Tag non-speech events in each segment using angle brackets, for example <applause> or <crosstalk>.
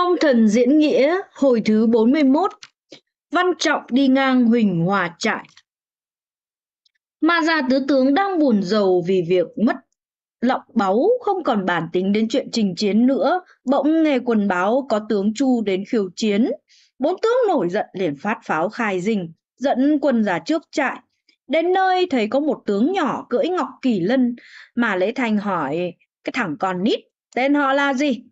Phong thần diễn nghĩa hồi thứ 41 Văn Trọng đi ngang Huỳnh Hòa Trại Ma gia tứ tướng đang buồn giàu vì việc mất lọng báu không còn bản tính đến chuyện trình chiến nữa Bỗng nghe quần báo có tướng Chu đến khiêu chiến Bốn tướng nổi giận liền phát pháo khai dinh Dẫn quân giả trước trại Đến nơi thấy có một tướng nhỏ cưỡi ngọc kỳ lân Mà Lễ Thành hỏi cái thằng con nít tên họ là gì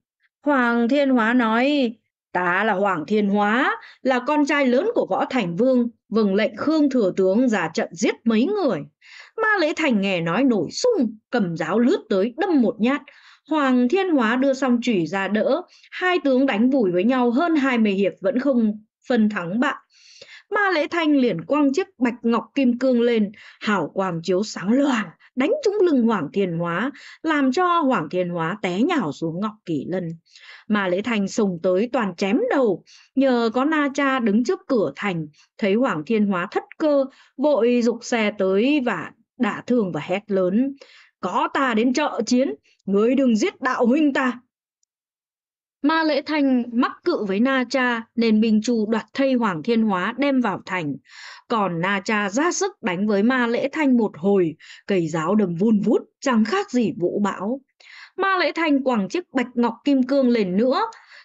Hoàng Thiên Hóa nói, ta là Hoàng Thiên Hóa, là con trai lớn của Võ Thành Vương, vâng lệnh Khương Thừa Tướng ra trận giết mấy người. Ma Lễ Thành nghe nói nổi sung, cầm giáo lướt tới đâm một nhát. Hoàng Thiên Hóa đưa song chủy ra đỡ, hai tướng đánh vùi với nhau hơn 20 hiệp vẫn không phân thắng bại. Ma Lễ Thanh liền quăng chiếc bạch ngọc kim cương lên, hào quang chiếu sáng loàng, đánh trúng lưng Hoàng Thiền Hóa, làm cho Hoàng Thiền Hóa té nhào xuống Ngọc Kỳ Lân. Mà Lễ Thành sùng tới toàn chém đầu, nhờ có Na Cha đứng trước cửa thành, thấy Hoàng Thiên Hóa thất cơ, vội dục xe tới và đả thương và hét lớn. Có ta đến chợ chiến, người đừng giết đạo huynh ta. Ma Lễ Thanh mắc cự với Na Cha nên Minh Chu đoạt thây Hoàng Thiên Hóa đem vào thành. Còn Na Cha ra sức đánh với Ma Lễ Thanh một hồi, cây giáo đầm vun vút chẳng khác gì vũ bão. Ma Lễ Thanh quẳng chiếc bạch ngọc kim cương lên nữa,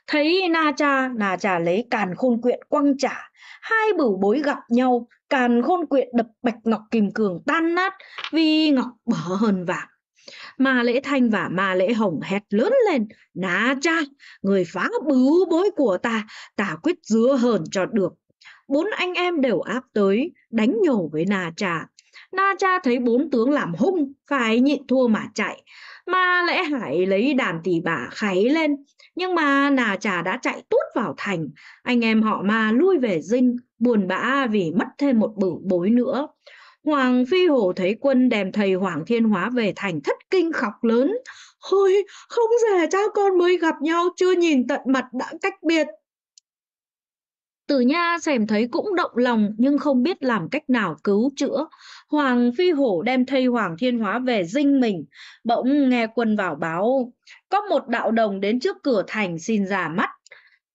thấy Na Cha, Na Cha lấy càn khôn quyện quăng trả. Hai bửu bối gặp nhau, càn khôn quyện đập bạch ngọc kim cương tan nát vì ngọc bở hơn vàng Ma Lễ Thanh và Ma Lễ Hồng hét lớn lên, Ná cha, người phá bứ bối của ta, ta quyết dứa hờn cho được. Bốn anh em đều áp tới, đánh nhổ với Na cha. Na cha thấy bốn tướng làm hung, phải nhịn thua mà chạy. Ma Lễ Hải lấy đàn tỷ bà kháy lên, nhưng mà nà cha đã chạy tút vào thành, anh em họ ma lui về dinh, buồn bã vì mất thêm một bử bối nữa. Hoàng Phi Hổ thấy quân đem thầy Hoàng Thiên Hóa về thành thất kinh khóc lớn. Ôi, không rẻ cha con mới gặp nhau, chưa nhìn tận mặt đã cách biệt. Tử Nha xem thấy cũng động lòng nhưng không biết làm cách nào cứu chữa. Hoàng Phi Hổ đem thầy Hoàng Thiên Hóa về dinh mình. Bỗng nghe quân vào báo, có một đạo đồng đến trước cửa thành xin giả mắt.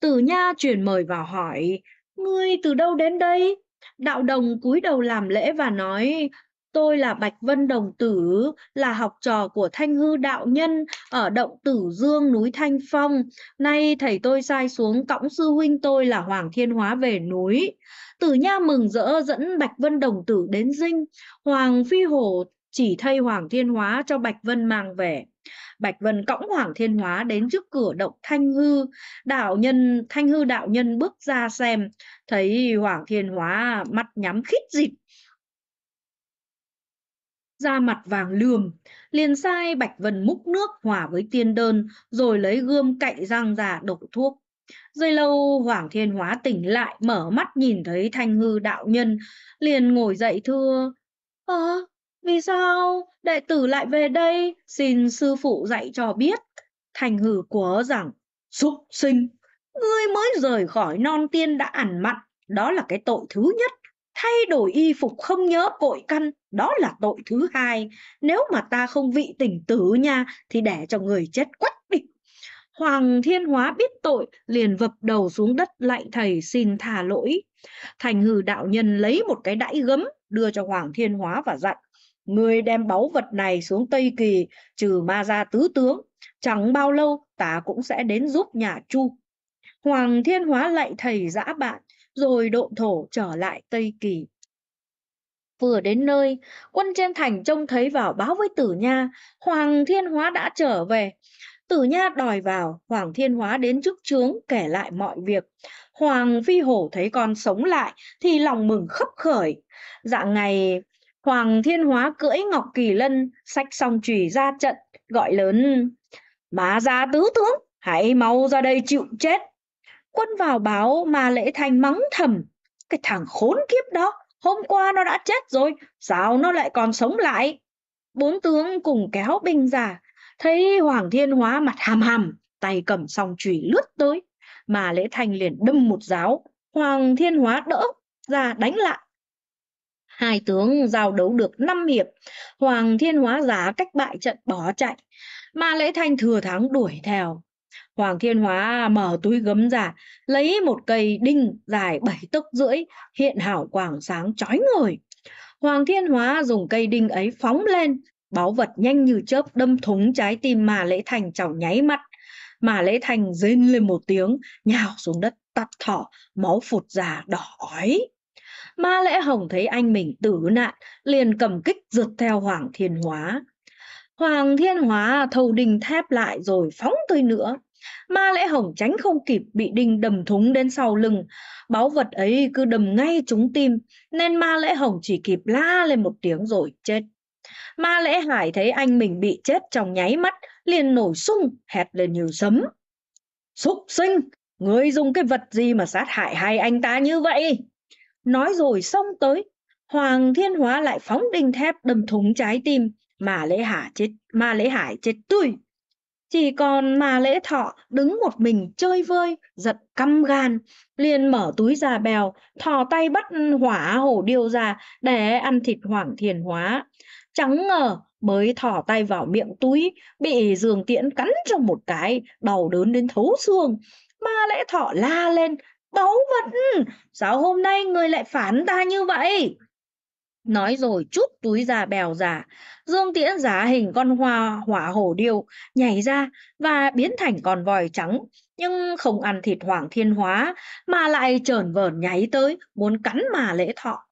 Tử Nha truyền mời vào hỏi, ngươi từ đâu đến đây? Đạo đồng cúi đầu làm lễ và nói, tôi là Bạch Vân Đồng Tử, là học trò của Thanh Hư Đạo Nhân ở Động Tử Dương núi Thanh Phong. Nay thầy tôi sai xuống cõng sư huynh tôi là Hoàng Thiên Hóa về núi. Tử Nha mừng rỡ dẫn Bạch Vân Đồng Tử đến dinh. Hoàng Phi Hổ chỉ thay Hoàng Thiên Hóa cho Bạch Vân mang về. Bạch Vân cõng Hoàng Thiên Hóa đến trước cửa động Thanh Hư. Đạo nhân Thanh Hư đạo nhân bước ra xem, thấy Hoàng Thiên Hóa mắt nhắm khít dịch, da mặt vàng lườm, liền sai Bạch Vân múc nước hòa với tiên đơn, rồi lấy gươm cạy răng ra đổ thuốc. Rơi lâu Hoàng Thiên Hóa tỉnh lại, mở mắt nhìn thấy Thanh Hư đạo nhân, liền ngồi dậy thưa, ơ, vì sao đệ tử lại về đây? Xin sư phụ dạy cho biết. Thành hử của rằng, súc sinh, ngươi mới rời khỏi non tiên đã ăn mặn, đó là cái tội thứ nhất. Thay đổi y phục không nhớ cội căn, đó là tội thứ hai. Nếu mà ta không vị tỉnh tử nha, thì để cho người chết quách đi. Hoàng Thiên Hóa biết tội, liền vập đầu xuống đất lạy thầy xin tha lỗi. Thành hử đạo nhân lấy một cái đãi gấm đưa cho Hoàng Thiên Hóa và dặn người đem báu vật này xuống Tây Kỳ, trừ ma ra tứ tướng, chẳng bao lâu ta cũng sẽ đến giúp nhà Chu. Hoàng Thiên Hóa lạy thầy dã bạn, rồi độ thổ trở lại Tây Kỳ. Vừa đến nơi, quân trên thành trông thấy vào báo với Tử Nha, Hoàng Thiên Hóa đã trở về. Tử Nha đòi vào, Hoàng Thiên Hóa đến trước trướng kể lại mọi việc. Hoàng Phi Hổ thấy con sống lại thì lòng mừng khấp khởi. Dạng ngày Hoàng Thiên Hóa cưỡi Ngọc Kỳ Lân, sách Song chùy ra trận, gọi lớn. Bá gia tứ tướng, hãy mau ra đây chịu chết. Quân vào báo mà lễ Thanh mắng thầm. Cái thằng khốn kiếp đó, hôm qua nó đã chết rồi, sao nó lại còn sống lại? Bốn tướng cùng kéo binh ra, thấy Hoàng Thiên Hóa mặt hàm hàm, tay cầm song chùy lướt tới. Mà lễ Thanh liền đâm một giáo, Hoàng Thiên Hóa đỡ ra đánh lại Hai tướng giao đấu được năm hiệp, Hoàng Thiên Hóa Giá cách bại trận bỏ chạy, mà Lễ Thanh thừa thắng đuổi theo. Hoàng Thiên Hóa mở túi gấm giả, lấy một cây đinh dài bảy tấc rưỡi, hiện hảo quảng sáng chói ngời. Hoàng Thiên Hóa dùng cây đinh ấy phóng lên, báu vật nhanh như chớp đâm thúng trái tim mà Lễ Thành chảo nháy mắt. Mà Lễ Thành rên lên một tiếng, nhào xuống đất tắt thỏ, máu phụt già đỏ ói. Ma Lễ Hồng thấy anh mình tử nạn, liền cầm kích rượt theo Hoàng Thiên Hóa. Hoàng Thiên Hóa thâu đình thép lại rồi phóng tới nữa. Ma Lễ Hồng tránh không kịp bị đinh đầm thúng đến sau lưng. Báu vật ấy cứ đầm ngay trúng tim, nên Ma Lễ Hồng chỉ kịp la lên một tiếng rồi chết. Ma Lễ Hải thấy anh mình bị chết trong nháy mắt, liền nổi sung, hét lên nhiều sấm. Súc sinh, ngươi dùng cái vật gì mà sát hại hai anh ta như vậy? nói rồi xông tới hoàng thiên hóa lại phóng đinh thép đâm thủng trái tim mà lễ hải chết mà lễ hải chết tươi chỉ còn mà lễ thọ đứng một mình chơi vơi giật căm gan liền mở túi da bèo thò tay bắt hỏa hổ điêu ra để ăn thịt hoàng Thiên hóa chẳng ngờ mới thò tay vào miệng túi bị giường tiễn cắn trong một cái đầu đớn đến thấu xương ma lễ thọ la lên báu vật, ừ, sao hôm nay người lại phản ta như vậy? Nói rồi chút túi già bèo giả, Dương Tiễn giả hình con hoa hỏa hổ điêu, nhảy ra và biến thành con vòi trắng, nhưng không ăn thịt hoàng thiên hóa mà lại trởn vởn nháy tới, muốn cắn mà lễ thọ.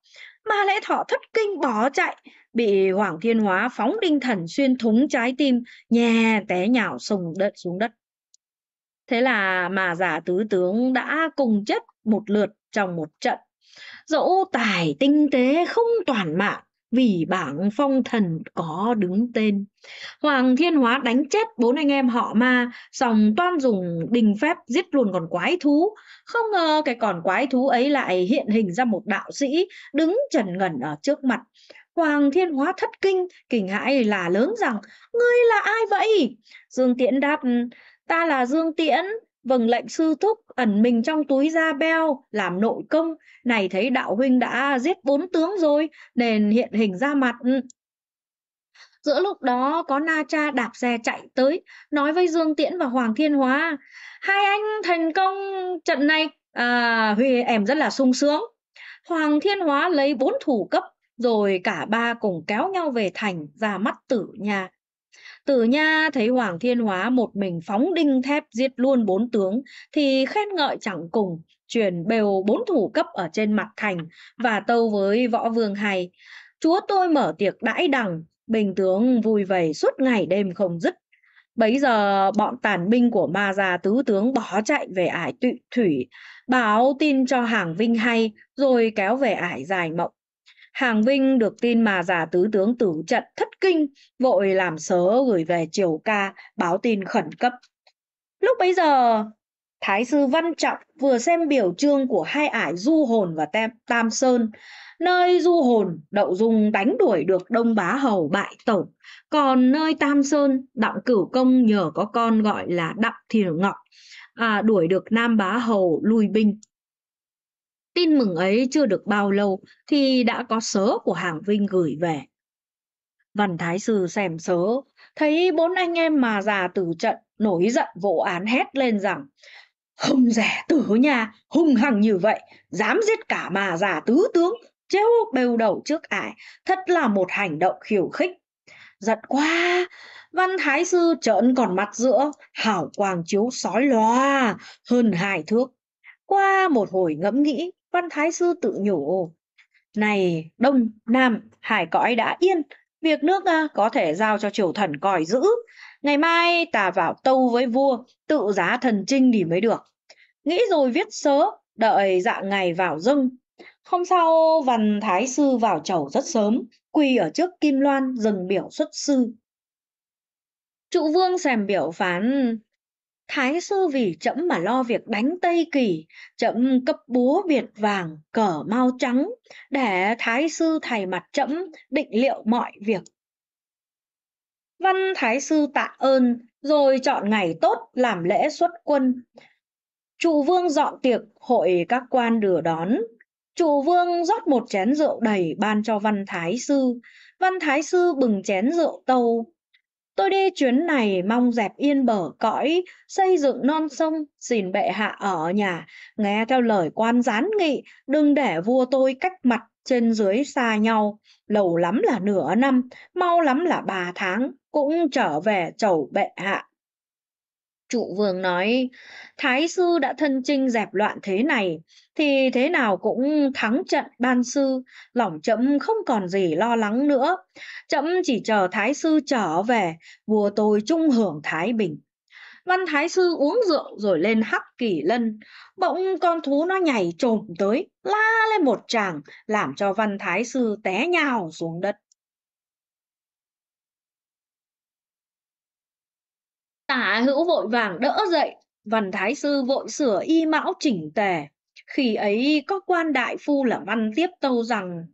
Mà lễ thọ thất kinh bỏ chạy, bị hoàng thiên hóa phóng đinh thần xuyên thúng trái tim, nhè té nhào sùng đất xuống đất. Thế là mà giả tứ tướng đã cùng chết một lượt trong một trận. Dẫu tài tinh tế không toàn mạng, vì bảng phong thần có đứng tên. Hoàng Thiên Hóa đánh chết bốn anh em họ ma, xong toan dùng đình phép giết luôn con quái thú. Không ngờ cái con quái thú ấy lại hiện hình ra một đạo sĩ đứng trần ngẩn ở trước mặt. Hoàng Thiên Hóa thất kinh, kinh hãi là lớn rằng, ngươi là ai vậy? Dương Tiễn đáp, ta là dương tiễn vâng lệnh sư thúc ẩn mình trong túi da beo làm nội công này thấy đạo huynh đã giết bốn tướng rồi nên hiện hình ra mặt giữa lúc đó có na cha đạp xe chạy tới nói với dương tiễn và hoàng thiên hóa hai anh thành công trận này à, huy em rất là sung sướng hoàng thiên hóa lấy bốn thủ cấp rồi cả ba cùng kéo nhau về thành ra mắt tử nhà Tử Nha thấy Hoàng Thiên Hóa một mình phóng đinh thép giết luôn bốn tướng thì khen ngợi chẳng cùng, truyền bều bốn thủ cấp ở trên mặt thành và tâu với võ vương hay. Chúa tôi mở tiệc đãi đằng, bình tướng vui vầy suốt ngày đêm không dứt. Bấy giờ bọn tàn binh của ma gia tứ tướng bỏ chạy về ải tụy thủy, báo tin cho hàng vinh hay rồi kéo về ải dài mộng. Hàng Vinh được tin mà giả tứ tướng tử trận thất kinh, vội làm sớ gửi về triều ca, báo tin khẩn cấp. Lúc bấy giờ, Thái sư Văn Trọng vừa xem biểu trương của hai ải Du Hồn và Tam, Tam Sơn, nơi Du Hồn Đậu Dung đánh đuổi được Đông Bá Hầu bại tẩu, còn nơi Tam Sơn Đặng Cửu Công nhờ có con gọi là Đặng Thiều Ngọc, à, đuổi được Nam Bá Hầu lui binh. Tin mừng ấy chưa được bao lâu thì đã có sớ của Hàng Vinh gửi về. Văn Thái Sư xem sớ, thấy bốn anh em mà già từ trận, nổi giận vỗ án hét lên rằng Không rẻ tử nhà, hung hăng như vậy, dám giết cả mà già tứ tướng, chéo bêu đầu trước ải, thật là một hành động khiêu khích. Giận quá, Văn Thái Sư trợn còn mặt giữa, hảo quang chiếu sói loa, hơn hài thước. Qua một hồi ngẫm nghĩ, Văn Thái Sư tự nhủ. Này, Đông, Nam, Hải cõi đã yên, việc nước có thể giao cho triều thần còi giữ. Ngày mai ta vào tâu với vua, tự giá thần trinh thì mới được. Nghĩ rồi viết sớ, đợi dạng ngày vào dâng. Hôm sau, Văn Thái Sư vào chầu rất sớm, quỳ ở trước Kim Loan dừng biểu xuất sư. Trụ vương xem biểu phán, Thái sư vì chậm mà lo việc đánh Tây Kỳ, chậm cấp búa biệt vàng, cờ mau trắng, để Thái sư thầy mặt chậm định liệu mọi việc. Văn Thái sư tạ ơn, rồi chọn ngày tốt làm lễ xuất quân. Trụ vương dọn tiệc, hội các quan đưa đón. Trụ vương rót một chén rượu đầy ban cho Văn Thái sư. Văn Thái sư bừng chén rượu tâu, Tôi đi chuyến này mong dẹp yên bờ cõi, xây dựng non sông, xin bệ hạ ở nhà, nghe theo lời quan gián nghị, đừng để vua tôi cách mặt trên dưới xa nhau, lâu lắm là nửa năm, mau lắm là ba tháng, cũng trở về chầu bệ hạ. Trụ vương nói, Thái sư đã thân chinh dẹp loạn thế này, thì thế nào cũng thắng trận ban sư, lỏng chậm không còn gì lo lắng nữa. Chậm chỉ chờ Thái sư trở về, vua tôi trung hưởng Thái Bình. Văn Thái Sư uống rượu rồi lên hắc kỷ lân. Bỗng con thú nó nhảy trồm tới, la lên một tràng, làm cho Văn Thái Sư té nhào xuống đất. Tả hữu vội vàng đỡ dậy, văn thái sư vội sửa y mão chỉnh tề. Khi ấy có quan đại phu là văn tiếp tâu rằng,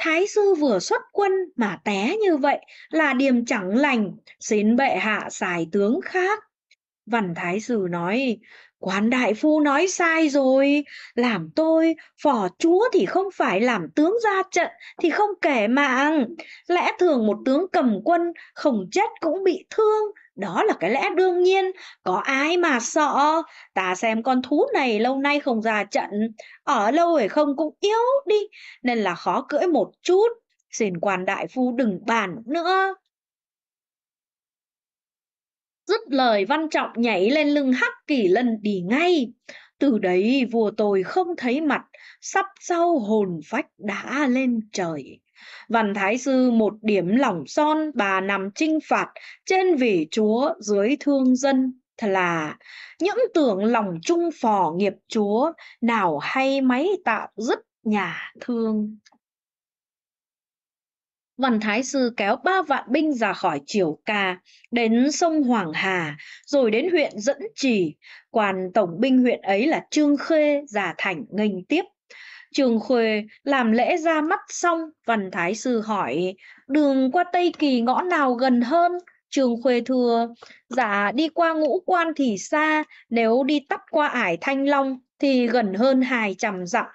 Thái sư vừa xuất quân mà té như vậy là điềm chẳng lành, xin bệ hạ xài tướng khác. Văn Thái Sư nói, quan đại phu nói sai rồi, làm tôi, phò chúa thì không phải làm tướng ra trận thì không kể mạng. Lẽ thường một tướng cầm quân không chết cũng bị thương đó là cái lẽ đương nhiên có ai mà sợ ta xem con thú này lâu nay không ra trận ở lâu rồi không cũng yếu đi nên là khó cưỡi một chút xin quan đại phu đừng bàn nữa dứt lời văn trọng nhảy lên lưng hắc kỳ lân đi ngay từ đấy vua tôi không thấy mặt sắp sau hồn phách đã lên trời Văn Thái Sư một điểm lỏng son bà nằm trinh phạt trên vỉ chúa dưới thương dân. Thật là những tưởng lòng trung phò nghiệp chúa nào hay máy tạo dứt nhà thương. Văn Thái Sư kéo ba vạn binh ra khỏi Triều Ca, đến sông Hoàng Hà, rồi đến huyện Dẫn Trì. Quan tổng binh huyện ấy là Trương Khê, giả thành nghênh tiếp. Trường Khuê làm lễ ra mắt xong, Văn Thái Sư hỏi, đường qua Tây Kỳ ngõ nào gần hơn? Trường Khuê thưa, dạ đi qua ngũ quan thì xa, nếu đi tắt qua ải Thanh Long thì gần hơn hài chằm dặm.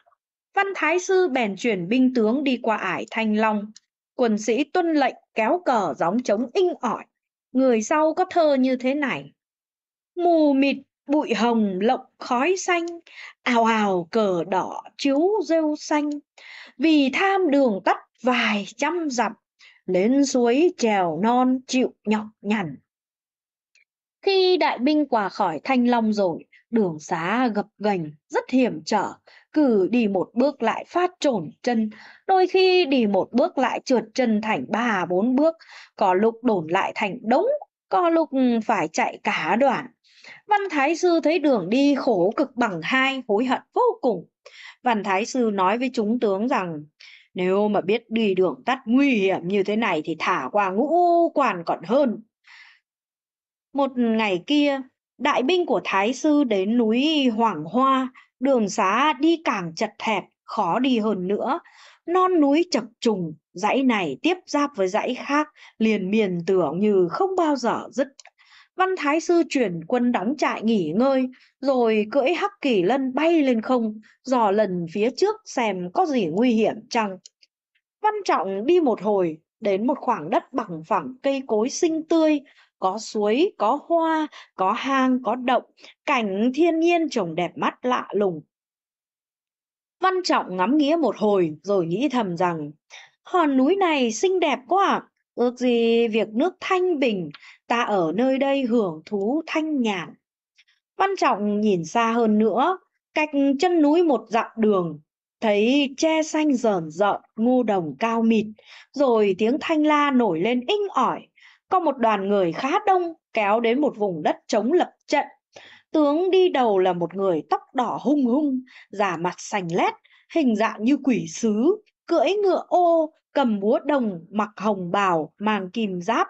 Văn Thái Sư bèn chuyển binh tướng đi qua ải Thanh Long. Quân sĩ tuân lệnh kéo cờ gióng trống inh ỏi. Người sau có thơ như thế này. Mù mịt Bụi hồng lộng khói xanh, ào ào cờ đỏ chiếu rêu xanh. Vì tham đường tắt vài trăm dặm, lên suối trèo non chịu nhọc nhằn. Khi đại binh quả khỏi Thanh Long rồi, đường xá gập ghềnh rất hiểm trở, cử đi một bước lại phát trổn chân, đôi khi đi một bước lại trượt chân thành ba bốn bước, có lúc đổn lại thành đống, có lúc phải chạy cả đoạn. Văn Thái Sư thấy đường đi khổ cực bằng hai, hối hận vô cùng. Văn Thái Sư nói với chúng tướng rằng, nếu mà biết đi đường tắt nguy hiểm như thế này thì thả qua ngũ quản còn hơn. Một ngày kia, đại binh của Thái Sư đến núi Hoàng Hoa, đường xá đi càng chật hẹp, khó đi hơn nữa. Non núi chập trùng, dãy này tiếp giáp với dãy khác, liền miền tưởng như không bao giờ dứt Văn Thái Sư chuyển quân đóng trại nghỉ ngơi, rồi cưỡi hắc kỳ lân bay lên không, dò lần phía trước xem có gì nguy hiểm chăng. Văn Trọng đi một hồi, đến một khoảng đất bằng phẳng cây cối xinh tươi, có suối, có hoa, có hang, có động, cảnh thiên nhiên trồng đẹp mắt lạ lùng. Văn Trọng ngắm nghía một hồi rồi nghĩ thầm rằng, hòn núi này xinh đẹp quá à, Ước gì việc nước thanh bình, ta ở nơi đây hưởng thú thanh nhàn. Văn Trọng nhìn xa hơn nữa, cách chân núi một dặm đường, thấy che xanh rờn rợn, ngu đồng cao mịt, rồi tiếng thanh la nổi lên inh ỏi. Có một đoàn người khá đông kéo đến một vùng đất chống lập trận. Tướng đi đầu là một người tóc đỏ hung hung, giả mặt sành lét, hình dạng như quỷ sứ, cưỡi ngựa ô, cầm búa đồng mặc hồng bào màng kìm giáp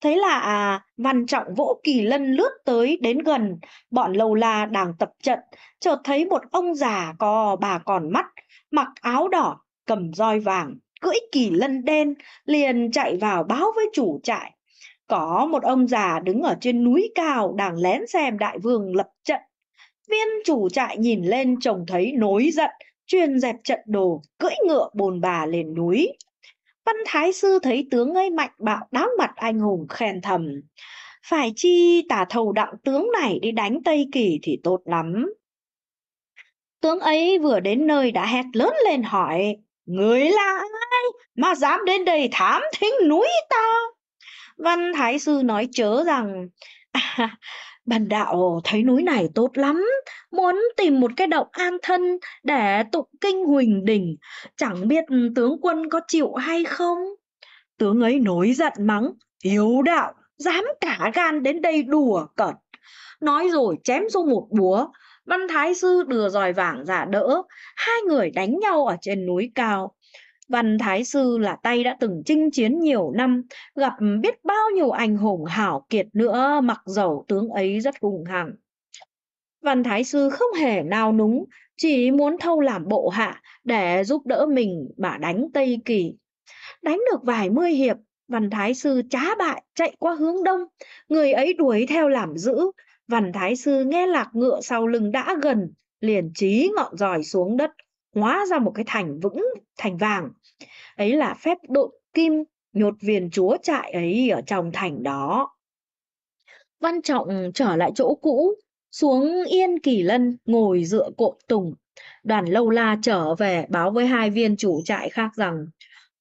thấy là à, văn trọng vỗ kỳ lân lướt tới đến gần bọn lâu la đang tập trận chợt thấy một ông già cò bà còn mắt mặc áo đỏ cầm roi vàng cưỡi kỳ lân đen liền chạy vào báo với chủ trại có một ông già đứng ở trên núi cao đang lén xem đại vương lập trận viên chủ trại nhìn lên trông thấy nối giận chuyên dẹp trận đồ cưỡi ngựa bồn bà lên núi Văn Thái Sư thấy tướng ấy mạnh bạo đám mặt anh hùng khen thầm. Phải chi tả thầu đặng tướng này đi đánh Tây Kỳ thì tốt lắm. Tướng ấy vừa đến nơi đã hét lớn lên hỏi, Người là ai mà dám đến đây thám thính núi ta? Văn Thái Sư nói chớ rằng, <laughs> à, bàn đạo thấy núi này tốt lắm, muốn tìm một cái động an thân để tụng kinh huỳnh đỉnh, chẳng biết tướng quân có chịu hay không. Tướng ấy nổi giận mắng, hiếu đạo, dám cả gan đến đây đùa cợt. Nói rồi chém xuống một búa, Văn Thái Sư đưa dòi vàng giả đỡ, hai người đánh nhau ở trên núi cao. Văn Thái Sư là tay đã từng chinh chiến nhiều năm, gặp biết bao nhiêu anh hùng hảo kiệt nữa, mặc dầu tướng ấy rất hùng hằng. Văn Thái Sư không hề nao núng, chỉ muốn thâu làm bộ hạ để giúp đỡ mình mà đánh Tây Kỳ. Đánh được vài mươi hiệp, Văn Thái Sư trá bại chạy qua hướng đông, người ấy đuổi theo làm giữ. Văn Thái Sư nghe lạc ngựa sau lưng đã gần, liền trí ngọn dòi xuống đất, hóa ra một cái thành vững, thành vàng, Ấy là phép độ kim nhột viền chúa trại ấy ở trong thành đó. Văn Trọng trở lại chỗ cũ, xuống Yên Kỳ Lân ngồi dựa cội tùng. Đoàn lâu la trở về báo với hai viên chủ trại khác rằng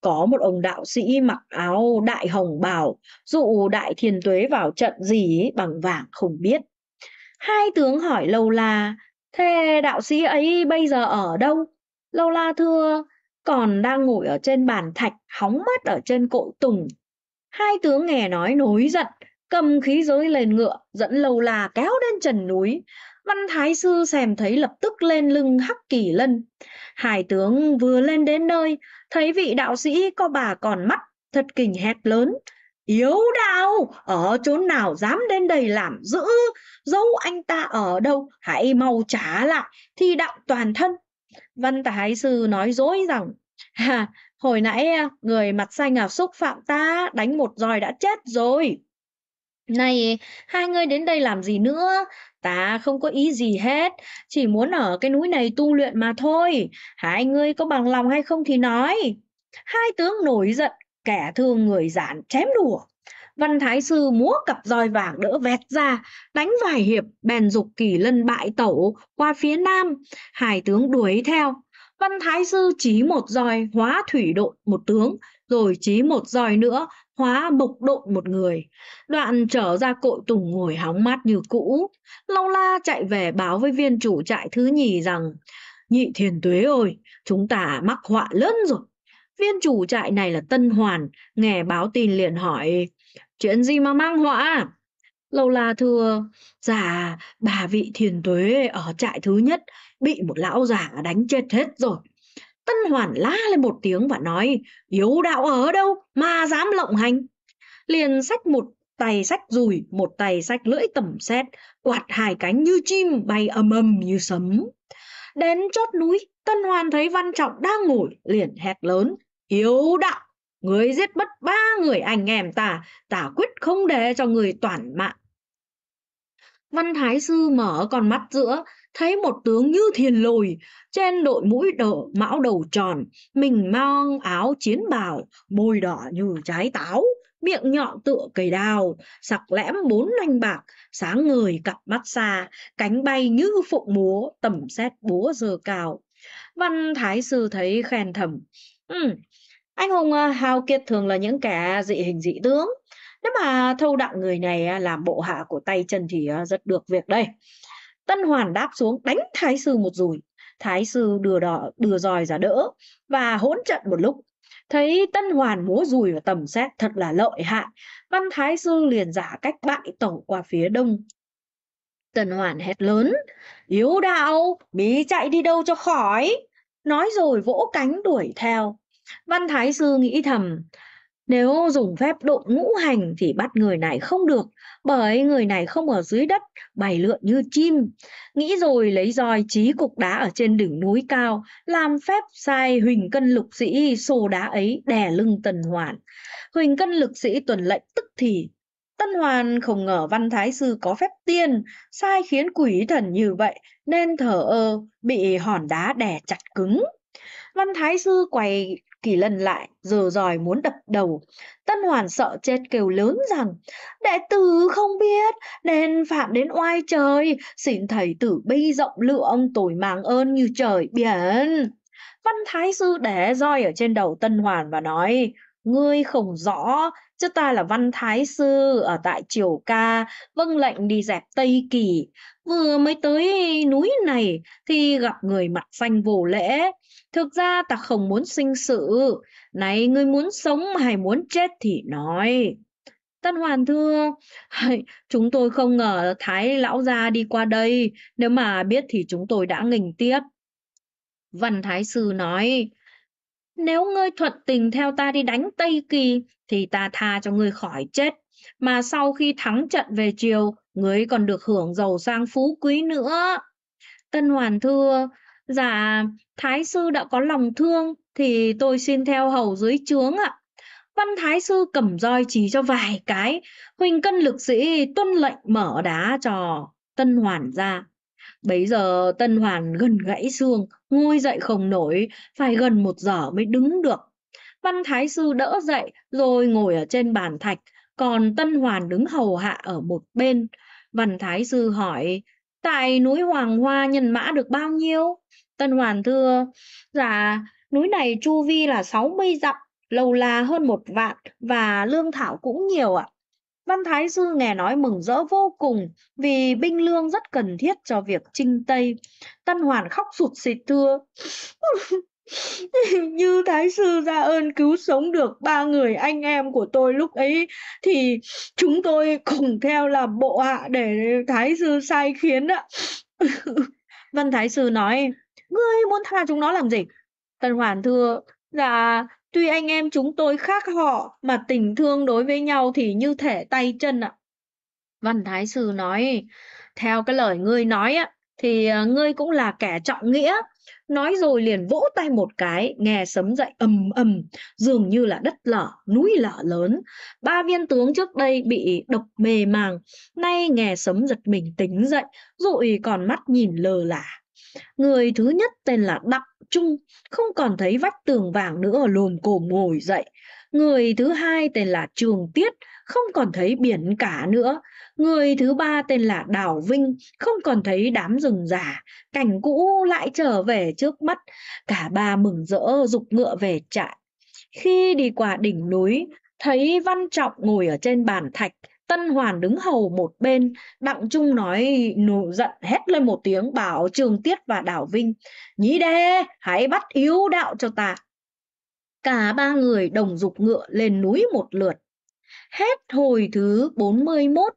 có một ông đạo sĩ mặc áo đại hồng bào dụ đại thiên tuế vào trận gì bằng vàng không biết. Hai tướng hỏi lâu la, thế đạo sĩ ấy bây giờ ở đâu? Lâu la thưa, còn đang ngồi ở trên bàn thạch hóng mắt ở trên cội tùng hai tướng nghe nói nối giận cầm khí giới lên ngựa dẫn lâu là kéo đến trần núi văn thái sư xem thấy lập tức lên lưng hắc kỳ lân hai tướng vừa lên đến nơi thấy vị đạo sĩ có bà còn mắt thật kình hét lớn yếu đạo ở chốn nào dám đến đây làm giữ dấu anh ta ở đâu hãy mau trả lại thì đạo toàn thân Văn Thái Sư nói dối rằng hồi nãy người mặt xanh à xúc phạm ta đánh một roi đã chết rồi. Này, hai người đến đây làm gì nữa? Ta không có ý gì hết, chỉ muốn ở cái núi này tu luyện mà thôi. Hai người có bằng lòng hay không thì nói. Hai tướng nổi giận, kẻ thương người giản chém đùa. Văn Thái Sư múa cặp roi vàng đỡ vẹt ra, đánh vài hiệp, bèn dục kỳ lân bại tẩu qua phía nam, hải tướng đuổi theo. Văn Thái Sư chí một roi hóa thủy độn một tướng, rồi chí một roi nữa hóa bộc độn một người. Đoạn trở ra cội tùng ngồi hóng mát như cũ. Lâu la chạy về báo với viên chủ trại thứ nhì rằng, nhị thiền tuế ơi, chúng ta mắc họa lớn rồi. Viên chủ trại này là Tân Hoàn, nghe báo tin liền hỏi, Chuyện gì mà mang họa? Lâu la thưa, dạ, bà vị thiền tuế ở trại thứ nhất bị một lão già đánh chết hết rồi. Tân Hoàn la lên một tiếng và nói, yếu đạo ở đâu mà dám lộng hành. Liền sách một tay sách rùi một tay sách lưỡi tẩm xét, quạt hai cánh như chim bay âm âm như sấm. Đến chốt núi, Tân Hoàn thấy Văn Trọng đang ngồi, liền hét lớn, yếu đạo Người giết mất ba người anh em ta, ta quyết không để cho người toàn mạng. Văn Thái Sư mở con mắt giữa, thấy một tướng như thiền lồi, trên đội mũi đổ mão đầu tròn, mình mang áo chiến bào, môi đỏ như trái táo, miệng nhọn tựa cây đào, sặc lẽm bốn lanh bạc, sáng người cặp mắt xa, cánh bay như phụng múa, tầm xét búa giờ cao. Văn Thái Sư thấy khen thầm, ừ, anh hùng à, hào kiệt thường là những kẻ dị hình dị tướng. Nếu mà thâu đặng người này à, làm bộ hạ của tay chân thì à, rất được việc đây. Tân Hoàn đáp xuống đánh Thái Sư một rùi. Thái Sư đưa, đỏ, đưa roi ra đỡ và hỗn trận một lúc. Thấy Tân Hoàn múa rùi và tầm xét thật là lợi hại. Văn Thái Sư liền giả cách bại tẩu qua phía đông. Tân Hoàn hét lớn, yếu đạo, bí chạy đi đâu cho khỏi. Nói rồi vỗ cánh đuổi theo. Văn Thái Sư nghĩ thầm, nếu dùng phép độ ngũ hành thì bắt người này không được, bởi người này không ở dưới đất, bày lượn như chim. Nghĩ rồi lấy roi trí cục đá ở trên đỉnh núi cao, làm phép sai huỳnh cân lục sĩ xô đá ấy đè lưng tần hoàn. Huỳnh cân lục sĩ tuần lệnh tức thì. Tân Hoàn không ngờ Văn Thái Sư có phép tiên, sai khiến quỷ thần như vậy nên thở ơ, bị hòn đá đè chặt cứng. Văn Thái Sư quay Kỳ lân lại, giờ dòi muốn đập đầu. Tân hoàn sợ chết kêu lớn rằng, đệ tử không biết, nên phạm đến oai trời, xin thầy tử bi rộng lượng tội mang ơn như trời biển. Văn Thái Sư để roi ở trên đầu Tân Hoàn và nói, ngươi không rõ chứ ta là văn thái sư ở tại triều ca vâng lệnh đi dẹp tây kỳ vừa mới tới núi này thì gặp người mặt xanh vô lễ thực ra ta không muốn sinh sự này ngươi muốn sống hay muốn chết thì nói Tân Hoàn thưa, chúng tôi không ngờ Thái Lão Gia đi qua đây, nếu mà biết thì chúng tôi đã nghình tiếp. Văn Thái Sư nói, nếu ngươi thuật tình theo ta đi đánh Tây Kỳ, thì ta tha cho ngươi khỏi chết. Mà sau khi thắng trận về triều, ngươi còn được hưởng giàu sang phú quý nữa. Tân Hoàn thưa, dạ, Thái Sư đã có lòng thương, thì tôi xin theo hầu dưới trướng ạ. Văn Thái Sư cầm roi chỉ cho vài cái, Huỳnh Cân Lực Sĩ tuân lệnh mở đá cho Tân Hoàn ra. Bấy giờ Tân Hoàn gần gãy xương, ngồi dậy không nổi, phải gần một giờ mới đứng được. Văn Thái Sư đỡ dậy rồi ngồi ở trên bàn thạch, còn Tân Hoàn đứng hầu hạ ở một bên. Văn Thái Sư hỏi, tại núi Hoàng Hoa nhân mã được bao nhiêu? Tân Hoàn thưa, dạ, núi này chu vi là 60 dặm, lầu là hơn một vạn và lương thảo cũng nhiều ạ. Văn Thái Sư nghe nói mừng rỡ vô cùng vì binh lương rất cần thiết cho việc trinh Tây. Tân Hoàn khóc sụt xịt thưa. <laughs> như Thái Sư ra ơn cứu sống được ba người anh em của tôi lúc ấy thì chúng tôi cùng theo làm bộ hạ để Thái Sư sai khiến ạ. <laughs> Văn Thái Sư nói, ngươi muốn tha chúng nó làm gì? Tân Hoàn thưa, dạ Tuy anh em chúng tôi khác họ mà tình thương đối với nhau thì như thể tay chân ạ. Văn Thái Sư nói, theo cái lời ngươi nói á, thì ờ, ngươi cũng là kẻ trọng nghĩa. Nói rồi liền vỗ tay một cái, nghe sấm dậy ầm ầm, dường như là đất lở, núi lở lớn. Ba viên tướng trước đây bị độc mề màng, nay nghe sấm giật mình tính dậy, rồi còn mắt nhìn lờ lả Người thứ nhất tên là Đặng Trung, không còn thấy vách tường vàng nữa ở lồm cồm ngồi dậy. Người thứ hai tên là Trường Tiết, không còn thấy biển cả nữa. Người thứ ba tên là Đào Vinh, không còn thấy đám rừng già, cảnh cũ lại trở về trước mắt. Cả ba mừng rỡ dục ngựa về trại. Khi đi qua đỉnh núi, thấy Văn Trọng ngồi ở trên bàn thạch, Tân Hoàn đứng hầu một bên, Đặng Trung nói nụ giận hét lên một tiếng bảo Trường Tiết và Đảo Vinh, Nhĩ đê, hãy bắt yếu đạo cho ta. Cả ba người đồng dục ngựa lên núi một lượt. Hết hồi thứ 41